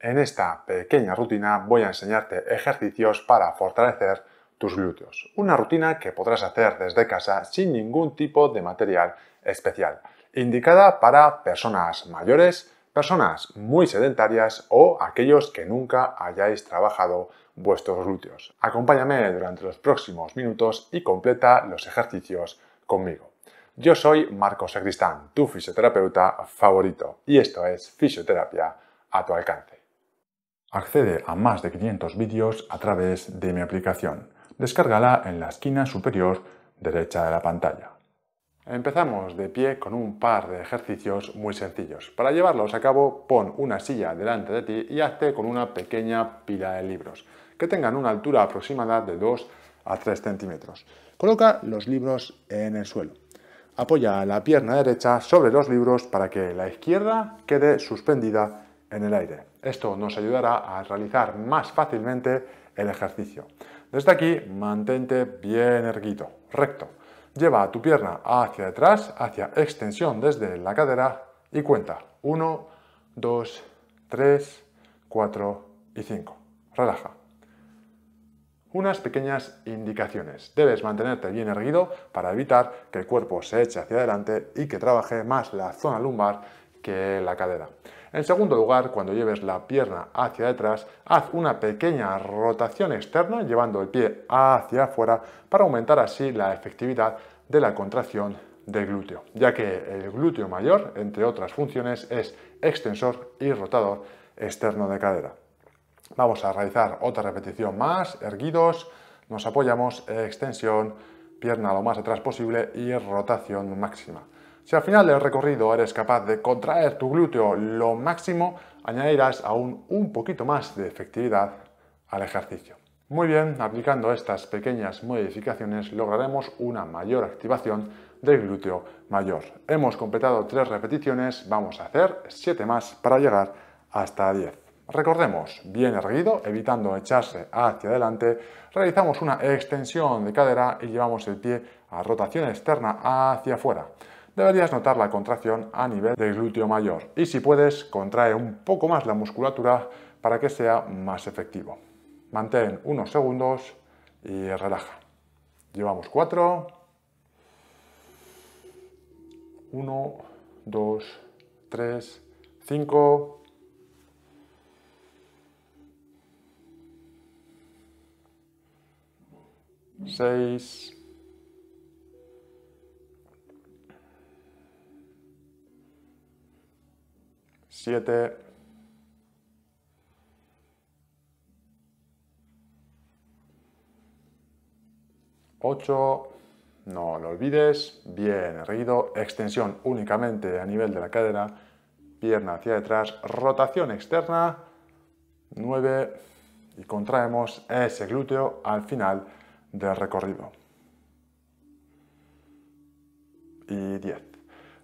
En esta pequeña rutina voy a enseñarte ejercicios para fortalecer tus glúteos. Una rutina que podrás hacer desde casa sin ningún tipo de material especial. Indicada para personas mayores, personas muy sedentarias o aquellos que nunca hayáis trabajado vuestros glúteos. Acompáñame durante los próximos minutos y completa los ejercicios conmigo. Yo soy Marcos Sacristán, tu fisioterapeuta favorito, y esto es Fisioterapia a tu alcance. Accede a más de 500 vídeos a través de mi aplicación. Descárgala en la esquina superior derecha de la pantalla. Empezamos de pie con un par de ejercicios muy sencillos. Para llevarlos a cabo, pon una silla delante de ti y hazte con una pequeña pila de libros, que tengan una altura aproximada de 2 a 3 centímetros. Coloca los libros en el suelo. Apoya la pierna derecha sobre los libros para que la izquierda quede suspendida en el aire. Esto nos ayudará a realizar más fácilmente el ejercicio. Desde aquí, mantente bien erguido, recto. Lleva tu pierna hacia atrás, hacia extensión desde la cadera y cuenta 1, 2, 3, 4 y 5. Relaja. Unas pequeñas indicaciones. Debes mantenerte bien erguido para evitar que el cuerpo se eche hacia adelante y que trabaje más la zona lumbar que la cadera. En segundo lugar, cuando lleves la pierna hacia detrás, haz una pequeña rotación externa llevando el pie hacia afuera para aumentar así la efectividad de la contracción del glúteo, ya que el glúteo mayor, entre otras funciones, es extensor y rotador externo de cadera. Vamos a realizar otra repetición más, erguidos, nos apoyamos, extensión, pierna lo más atrás posible y rotación máxima. Si al final del recorrido eres capaz de contraer tu glúteo lo máximo, añadirás aún un poquito más de efectividad al ejercicio. Muy bien, aplicando estas pequeñas modificaciones lograremos una mayor activación del glúteo mayor. Hemos completado tres repeticiones, vamos a hacer 7 más para llegar hasta 10. Recordemos, bien erguido, evitando echarse hacia adelante, realizamos una extensión de cadera y llevamos el pie a rotación externa hacia afuera deberías notar la contracción a nivel del glúteo mayor y si puedes contrae un poco más la musculatura para que sea más efectivo. Mantén unos segundos y relaja. Llevamos 4, 1, 2, 3, 5, Seis. 7, 8, no lo olvides, bien erguido, extensión únicamente a nivel de la cadera, pierna hacia detrás, rotación externa, 9 y contraemos ese glúteo al final del recorrido. Y 10.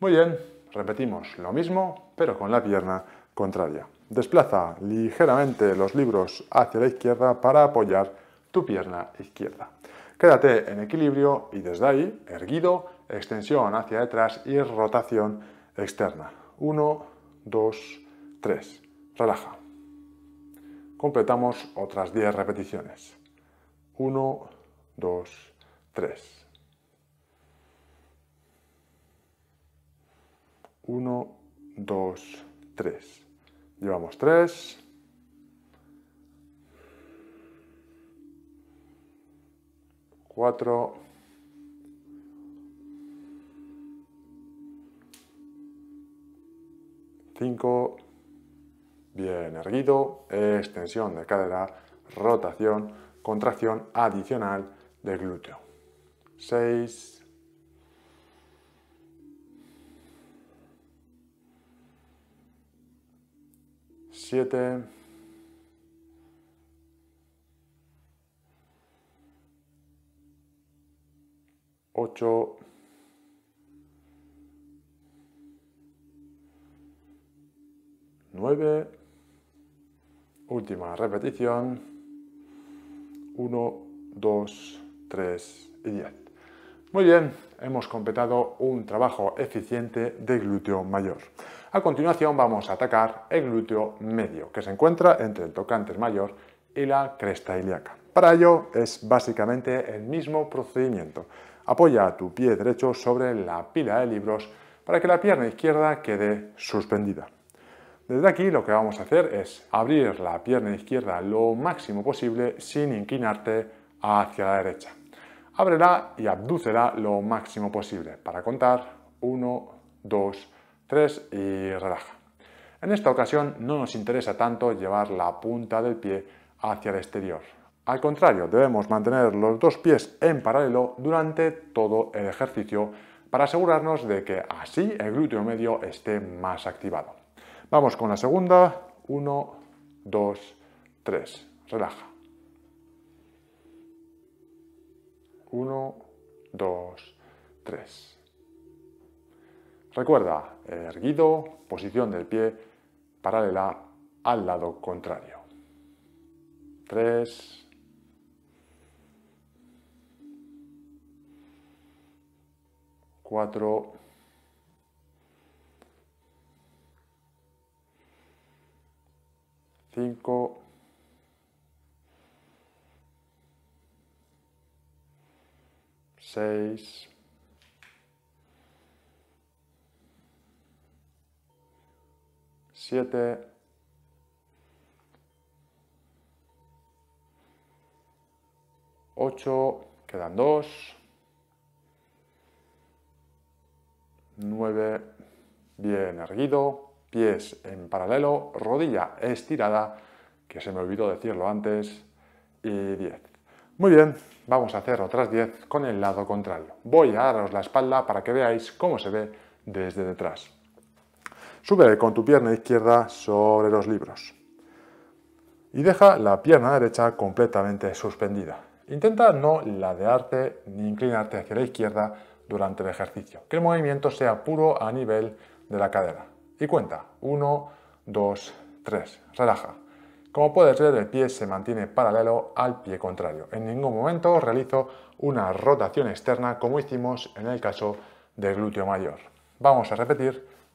Muy bien, Repetimos lo mismo, pero con la pierna contraria. Desplaza ligeramente los libros hacia la izquierda para apoyar tu pierna izquierda. Quédate en equilibrio y desde ahí, erguido, extensión hacia detrás y rotación externa. 1, 2, 3. Relaja. Completamos otras 10 repeticiones. 1, 2, 3. 1, 2, 3. Llevamos 3. 4 5 Bien, erguido. Extensión de cadera. Rotación. Contracción adicional de glúteo. Seis. 7, 8, 9, última repetición, 1, 2, 3 y 10. Muy bien, hemos completado un trabajo eficiente de glúteo mayor. A continuación vamos a atacar el glúteo medio, que se encuentra entre el tocante mayor y la cresta ilíaca. Para ello es básicamente el mismo procedimiento. Apoya tu pie derecho sobre la pila de libros para que la pierna izquierda quede suspendida. Desde aquí lo que vamos a hacer es abrir la pierna izquierda lo máximo posible sin inclinarte hacia la derecha. Ábrela y abdúcela lo máximo posible para contar 1, 2, 3 y relaja. En esta ocasión no nos interesa tanto llevar la punta del pie hacia el exterior. Al contrario, debemos mantener los dos pies en paralelo durante todo el ejercicio para asegurarnos de que así el glúteo medio esté más activado. Vamos con la segunda. 1, 2, 3. Relaja. 1, 2, 3. Recuerda, erguido, posición del pie paralela al lado contrario. 3. 4. 5. 6. 7, 8, quedan 2, 9, bien erguido, pies en paralelo, rodilla estirada, que se me olvidó decirlo antes, y 10. Muy bien, vamos a hacer otras 10 con el lado contrario. Voy a daros la espalda para que veáis cómo se ve desde detrás. Sube con tu pierna izquierda sobre los libros. Y deja la pierna derecha completamente suspendida. Intenta no ladearte ni inclinarte hacia la izquierda durante el ejercicio. Que el movimiento sea puro a nivel de la cadera. Y cuenta. 1, 2, 3. Relaja. Como puedes ver, el pie se mantiene paralelo al pie contrario. En ningún momento realizo una rotación externa como hicimos en el caso del glúteo mayor. Vamos a repetir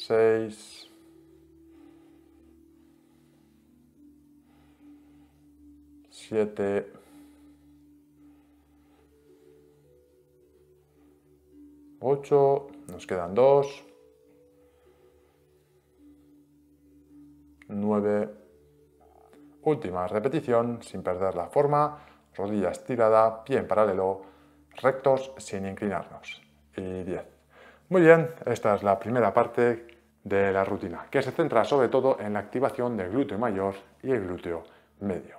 6, 7, 8, nos quedan 2, 9, última repetición sin perder la forma, rodillas estirada, pie en paralelo, rectos sin inclinarnos y 10. Muy bien, esta es la primera parte de la rutina, que se centra sobre todo en la activación del glúteo mayor y el glúteo medio.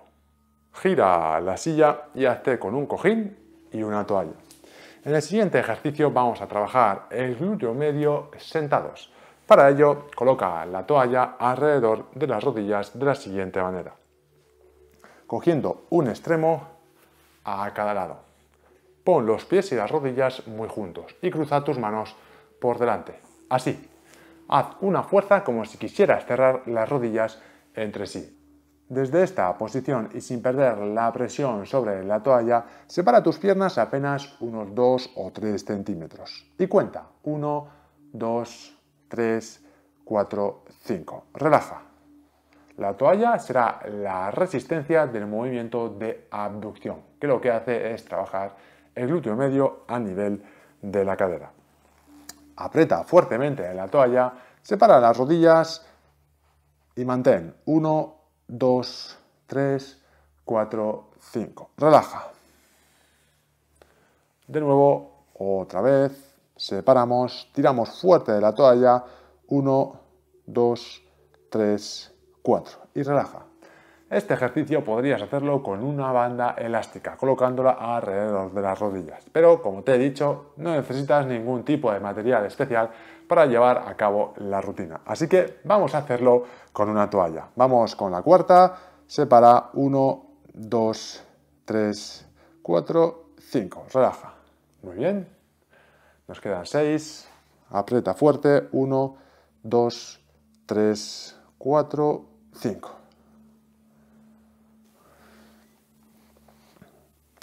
Gira la silla y hazte con un cojín y una toalla. En el siguiente ejercicio vamos a trabajar el glúteo medio sentados. Para ello, coloca la toalla alrededor de las rodillas de la siguiente manera, cogiendo un extremo a cada lado. Pon los pies y las rodillas muy juntos y cruza tus manos por delante, así, Haz una fuerza como si quisieras cerrar las rodillas entre sí. Desde esta posición y sin perder la presión sobre la toalla, separa tus piernas apenas unos 2 o 3 centímetros. Y cuenta 1, 2, 3, 4, 5. Relaja. La toalla será la resistencia del movimiento de abducción, que lo que hace es trabajar el glúteo medio a nivel de la cadera aprieta fuertemente en la toalla, separa las rodillas y mantén 1, 2, 3, 4, 5. Relaja. De nuevo, otra vez, separamos, tiramos fuerte de la toalla, 1, 2, 3, 4 y relaja. Este ejercicio podrías hacerlo con una banda elástica, colocándola alrededor de las rodillas. Pero, como te he dicho, no necesitas ningún tipo de material especial para llevar a cabo la rutina. Así que vamos a hacerlo con una toalla. Vamos con la cuarta, separa 1, 2, 3, 4, 5. Relaja. Muy bien. Nos quedan 6. Aprieta fuerte. 1, 2, 3, 4, 5.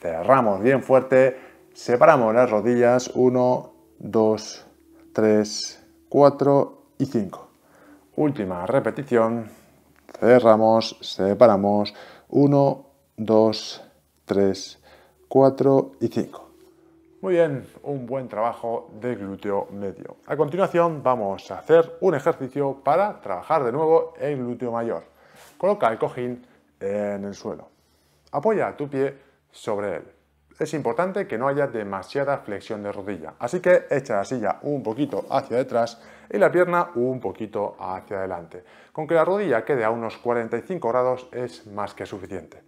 cerramos bien fuerte, separamos las rodillas, 1, 2, 3, 4 y 5. Última repetición, cerramos, separamos, 1, 2, 3, 4 y 5. Muy bien, un buen trabajo de glúteo medio. A continuación vamos a hacer un ejercicio para trabajar de nuevo el glúteo mayor. Coloca el cojín en el suelo. Apoya tu pie sobre él. Es importante que no haya demasiada flexión de rodilla, así que echa la silla un poquito hacia detrás y la pierna un poquito hacia adelante. Con que la rodilla quede a unos 45 grados es más que suficiente.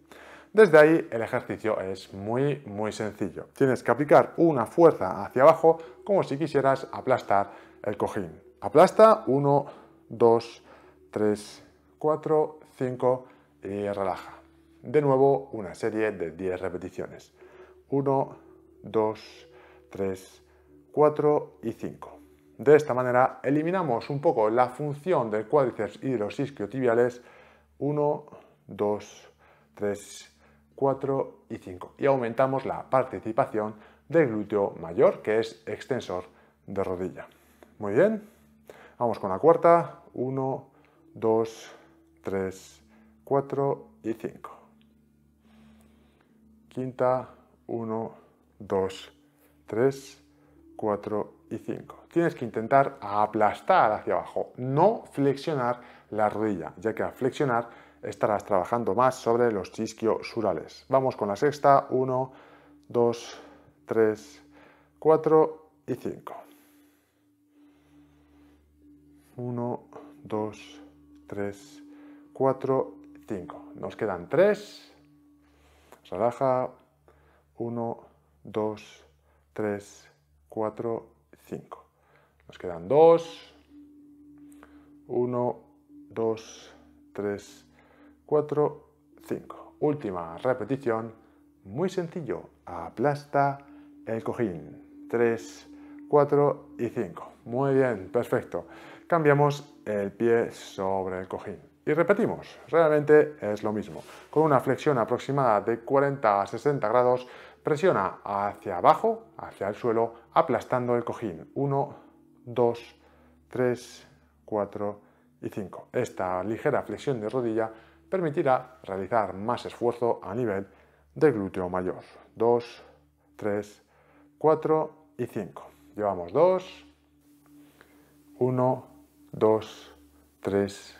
Desde ahí el ejercicio es muy muy sencillo. Tienes que aplicar una fuerza hacia abajo como si quisieras aplastar el cojín. Aplasta 1, 2, 3, 4, 5 y relaja. De nuevo, una serie de 10 repeticiones. 1, 2, 3, 4 y 5. De esta manera eliminamos un poco la función del cuádriceps y de los isquiotibiales 1, 2, 3, 4 y 5 y aumentamos la participación del glúteo mayor que es extensor de rodilla. Muy bien, vamos con la cuarta, 1, 2, 3, 4 y 5 quinta, 1, 2, 3, 4 y 5. Tienes que intentar aplastar hacia abajo, no flexionar la rodilla, ya que al flexionar estarás trabajando más sobre los surales. Vamos con la sexta, 1, 2, 3, 4 y 5. 1, 2, 3, 4, 5. Nos quedan 3, Relaja 1, 2, 3, 4, 5. Nos quedan 2, 1, 2, 3, 4, 5. Última repetición, muy sencillo. Aplasta el cojín. 3, 4 y 5. Muy bien, perfecto. Cambiamos el pie sobre el cojín. Y repetimos, realmente es lo mismo. Con una flexión aproximada de 40 a 60 grados, presiona hacia abajo, hacia el suelo, aplastando el cojín. 1, 2, 3, 4 y 5. Esta ligera flexión de rodilla permitirá realizar más esfuerzo a nivel del glúteo mayor. 2, 3, 4 y 5. Llevamos 2, 1, 2, 3,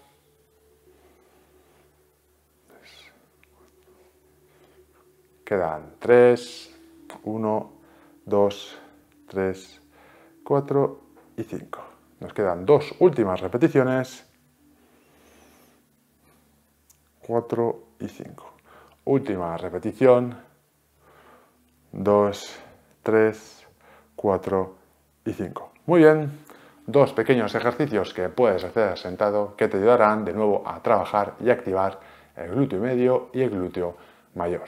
Quedan 3, 1, 2, 3, 4 y 5. Nos quedan dos últimas repeticiones. 4 y 5. Última repetición. 2, 3, 4 y 5. Muy bien. Dos pequeños ejercicios que puedes hacer sentado que te ayudarán de nuevo a trabajar y activar el glúteo medio y el glúteo mayor.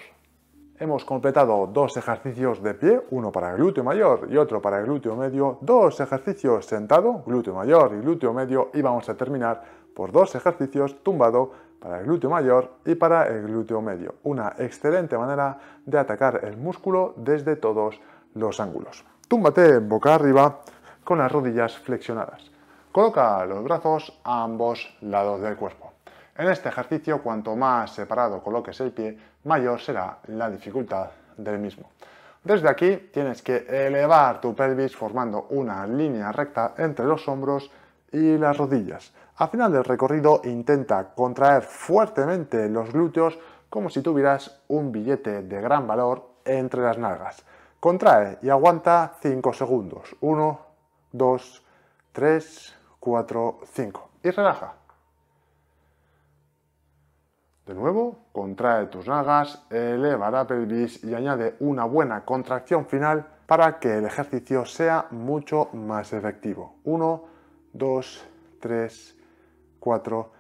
Hemos completado dos ejercicios de pie, uno para glúteo mayor y otro para glúteo medio, dos ejercicios sentado, glúteo mayor y glúteo medio, y vamos a terminar por dos ejercicios tumbado para el glúteo mayor y para el glúteo medio. Una excelente manera de atacar el músculo desde todos los ángulos. Túmbate boca arriba con las rodillas flexionadas. Coloca los brazos a ambos lados del cuerpo. En este ejercicio, cuanto más separado coloques el pie, mayor será la dificultad del mismo. Desde aquí tienes que elevar tu pelvis formando una línea recta entre los hombros y las rodillas. Al final del recorrido intenta contraer fuertemente los glúteos como si tuvieras un billete de gran valor entre las nalgas. Contrae y aguanta 5 segundos. 1, 2, 3, 4, 5. Y relaja. De nuevo, contrae tus nalgas, eleva la pelvis y añade una buena contracción final para que el ejercicio sea mucho más efectivo. 1, 2, 3, 4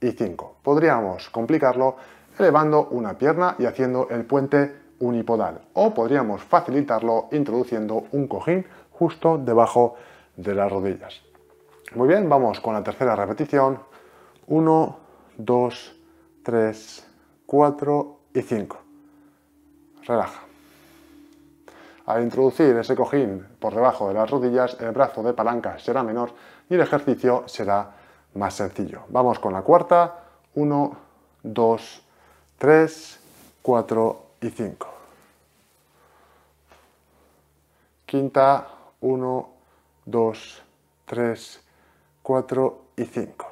y 5. Podríamos complicarlo elevando una pierna y haciendo el puente unipodal o podríamos facilitarlo introduciendo un cojín justo debajo de las rodillas. Muy bien, vamos con la tercera repetición. 1, 2, 3. 3, 4 y 5. Relaja. Al introducir ese cojín por debajo de las rodillas, el brazo de palanca será menor y el ejercicio será más sencillo. Vamos con la cuarta. 1, 2, 3, 4 y 5. Quinta, 1, 2, 3, 4 y 5.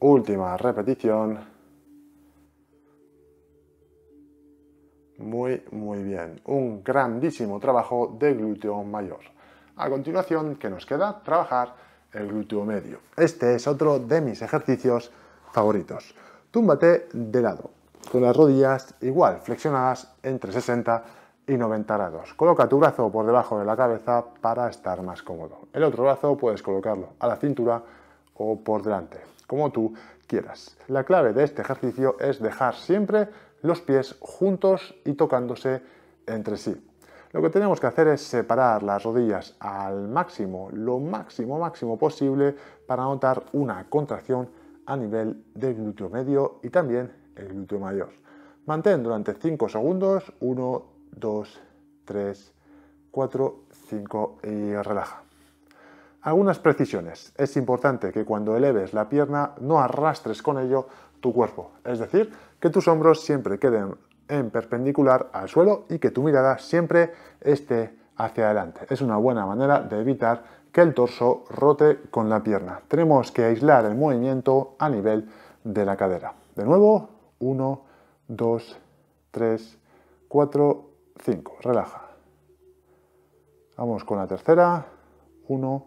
Última repetición. Muy, muy bien. Un grandísimo trabajo de glúteo mayor. A continuación, ¿qué nos queda? Trabajar el glúteo medio. Este es otro de mis ejercicios favoritos. Túmbate de lado, con las rodillas igual, flexionadas entre 60 y 90 grados. Coloca tu brazo por debajo de la cabeza para estar más cómodo. El otro brazo puedes colocarlo a la cintura o por delante como tú quieras. La clave de este ejercicio es dejar siempre los pies juntos y tocándose entre sí. Lo que tenemos que hacer es separar las rodillas al máximo, lo máximo, máximo posible, para notar una contracción a nivel del glúteo medio y también el glúteo mayor. Mantén durante 5 segundos, 1, 2, 3, 4, 5 y relaja. Algunas precisiones. Es importante que cuando eleves la pierna no arrastres con ello tu cuerpo, es decir, que tus hombros siempre queden en perpendicular al suelo y que tu mirada siempre esté hacia adelante. Es una buena manera de evitar que el torso rote con la pierna. Tenemos que aislar el movimiento a nivel de la cadera. De nuevo, 1, 2, 3, 4, 5. Relaja. Vamos con la tercera. 1,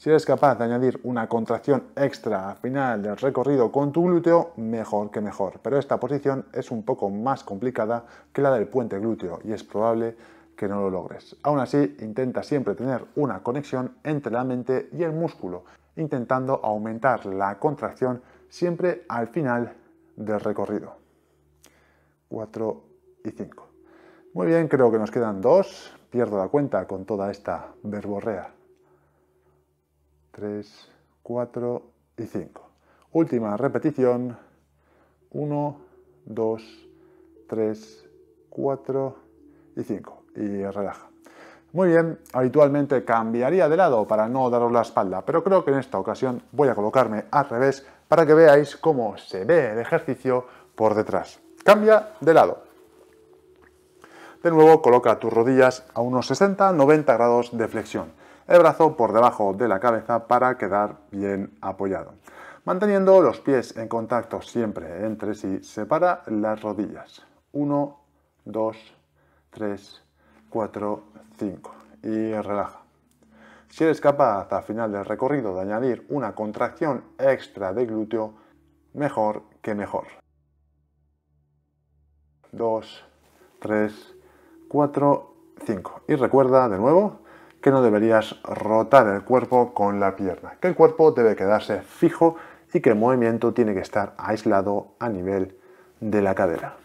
Si eres capaz de añadir una contracción extra al final del recorrido con tu glúteo, mejor que mejor. Pero esta posición es un poco más complicada que la del puente glúteo y es probable que no lo logres. Aún así, intenta siempre tener una conexión entre la mente y el músculo, intentando aumentar la contracción siempre al final del recorrido. 4 y 5. Muy bien, creo que nos quedan dos. Pierdo la cuenta con toda esta verborrea. 3, 4 y 5. Última repetición. 1, 2, 3, 4 y 5. Y relaja. Muy bien, habitualmente cambiaría de lado para no daros la espalda, pero creo que en esta ocasión voy a colocarme al revés para que veáis cómo se ve el ejercicio por detrás. Cambia de lado. De nuevo, coloca tus rodillas a unos 60-90 grados de flexión el brazo por debajo de la cabeza para quedar bien apoyado. Manteniendo los pies en contacto siempre entre sí, separa las rodillas. 1, 2, 3, 4, 5. Y relaja. Si eres capaz al final del recorrido de añadir una contracción extra de glúteo, mejor que mejor. 2, 3, 4, 5. Y recuerda de nuevo que no deberías rotar el cuerpo con la pierna, que el cuerpo debe quedarse fijo y que el movimiento tiene que estar aislado a nivel de la cadera.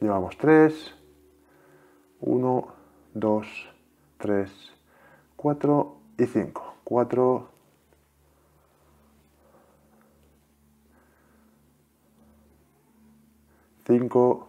Llevamos 3, 1, 2, 3, 4 y 5. 4, 5,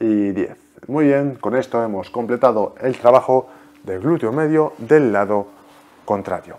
y 10. Muy bien, con esto hemos completado el trabajo del glúteo medio del lado contrario.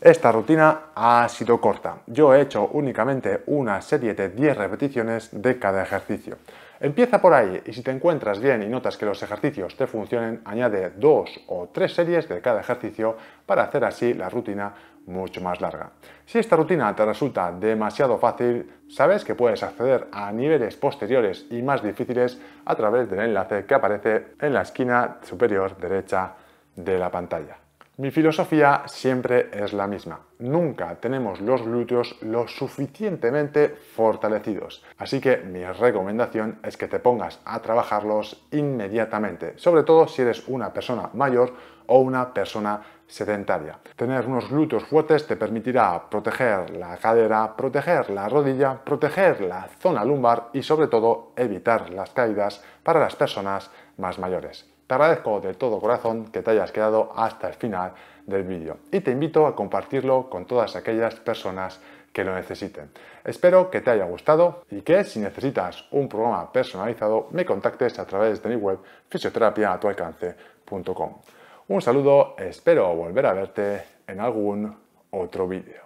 Esta rutina ha sido corta. Yo he hecho únicamente una serie de 10 repeticiones de cada ejercicio. Empieza por ahí y si te encuentras bien y notas que los ejercicios te funcionen, añade dos o tres series de cada ejercicio para hacer así la rutina mucho más larga. Si esta rutina te resulta demasiado fácil, sabes que puedes acceder a niveles posteriores y más difíciles a través del enlace que aparece en la esquina superior derecha de la pantalla. Mi filosofía siempre es la misma. Nunca tenemos los glúteos lo suficientemente fortalecidos. Así que mi recomendación es que te pongas a trabajarlos inmediatamente, sobre todo si eres una persona mayor o una persona sedentaria. Tener unos glúteos fuertes te permitirá proteger la cadera, proteger la rodilla, proteger la zona lumbar y sobre todo evitar las caídas para las personas más mayores. Te agradezco de todo corazón que te hayas quedado hasta el final del vídeo y te invito a compartirlo con todas aquellas personas que lo necesiten. Espero que te haya gustado y que si necesitas un programa personalizado me contactes a través de mi web fisioterapiaatualcance.com. Un saludo, espero volver a verte en algún otro vídeo.